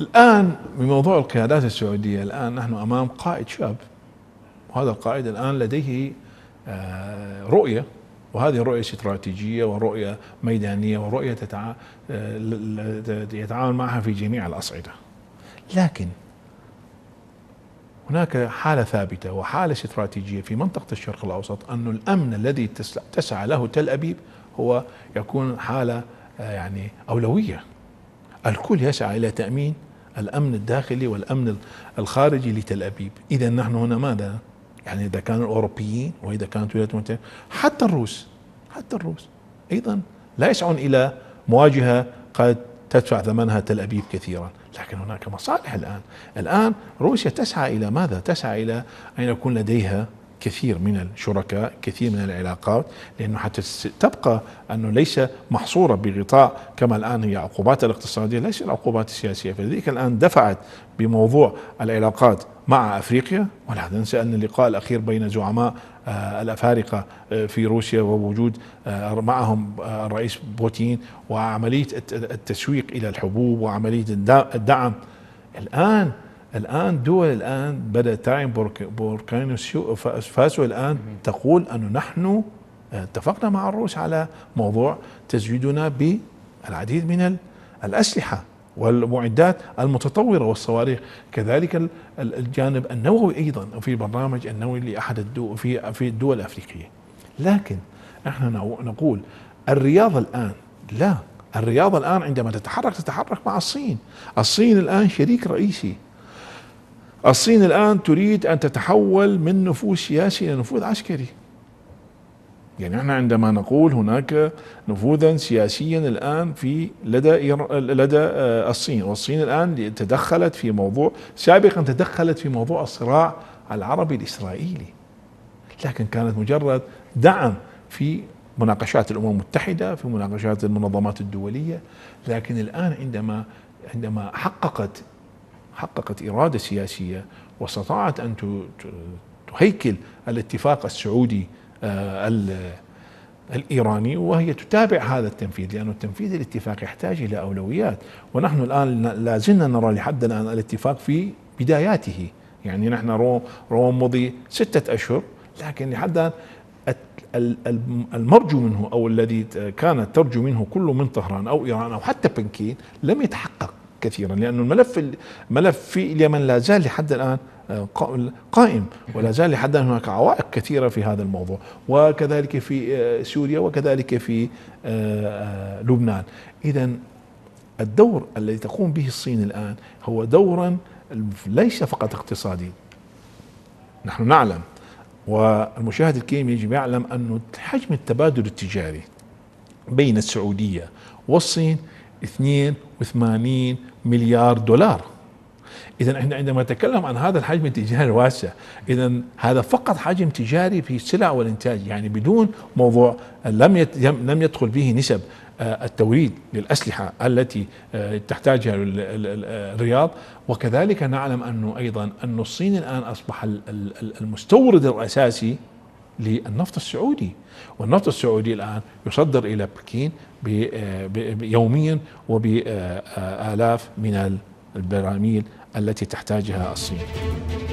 الآن بموضوع القيادات السعودية الآن نحن أمام قائد شاب وهذا القائد الآن لديه آه، رؤية وهذه رؤية استراتيجية ورؤية ميدانية ورؤية آه، يتعامل معها في جميع الأصعدة لكن هناك حالة ثابتة وحالة استراتيجية في منطقة الشرق الأوسط أن الأمن الذي تسعى له تل أبيب هو يكون حالة آه، يعني أولوية الكل يسعى إلى تأمين الأمن الداخلي والأمن الخارجي لتل أبيب إذا نحن هنا ماذا؟ يعني إذا كان الأوروبيين وإذا كانت الولايات المتحدة حتى الروس حتى الروس أيضا لا يسعون إلى مواجهة قد تدفع ثمنها تل أبيب كثيرا لكن هناك مصالح الآن الآن روسيا تسعى إلى ماذا؟ تسعى إلى أن يكون لديها كثير من الشركاء كثير من العلاقات لأنه حتى تبقى أنه ليس محصورة بغطاء كما الآن هي عقوبات الاقتصادية ليس العقوبات السياسية فلذلك الآن دفعت بموضوع العلاقات مع أفريقيا ولا ننسى أن اللقاء الأخير بين زعماء آه، الأفارقة آه، في روسيا ووجود آه، معهم الرئيس بوتين وعملية التسويق إلى الحبوب وعملية الدعم الآن الان دول الان بدات تعين بوركانو فاسو الان تقول انه نحن آه، اتفقنا مع الروس على موضوع تزويدنا بالعديد من الاسلحه والمعدات المتطورة والصواريخ كذلك الجانب النووي أيضا في برنامج النووي لأحد الدول في في الدول الأفريقية لكن احنا نقول الرياض الآن لا الرياض الآن عندما تتحرك تتحرك مع الصين الصين الآن شريك رئيسي الصين الآن تريد أن تتحول من نفوذ سياسي إلى نفوذ عسكري يعني احنا عندما نقول هناك نفوذا سياسيا الان في لدى لدى آه، الصين، والصين الان تدخلت في موضوع سابقا تدخلت في موضوع الصراع العربي الاسرائيلي. لكن كانت مجرد دعم في مناقشات الامم المتحده، في مناقشات المنظمات الدوليه، لكن الان عندما عندما حققت حققت إرادة سياسية واستطاعت أن تهيكل الاتفاق السعودي آه، الإيراني وهي تتابع هذا التنفيذ لأن التنفيذ الاتفاق يحتاج إلى أولويات ونحن الآن لا زلنا نرى لحد الآن الاتفاق في بداياته يعني نحن روم مضي ستة أشهر لكن لحد الآن المرجو منه أو الذي آه، كانت ترجو منه كل من طهران أو إيران أو حتى بنكين لم يتحقق كثيرا لأن الملف الملف في اليمن لا زال لحد الآن آه، قائم ولا زال لحد الآن هناك عوائق كثيرة في هذا الموضوع وكذلك في آه، سوريا وكذلك في آه، لبنان إذا الدور الذي تقوم به الصين الآن هو دورا ليس فقط اقتصادي نحن نعلم والمشاهد الكريم يجب يعلم أن حجم التبادل التجاري بين السعودية والصين 80 مليار دولار إذا احنا عندما نتكلم عن هذا الحجم التجاري الواسع، إذا هذا فقط حجم تجاري في السلع والإنتاج، يعني بدون موضوع لم لم يدخل به نسب آه، التوريد للأسلحة التي آه، تحتاجها الرياض وكذلك نعلم أنه أيضا أن الصين الآن أصبح المستورد الأساسي للنفط السعودي والنفط السعودي الآن يصدر إلى بكين يوميا وبآلاف من البراميل التي تحتاجها الصين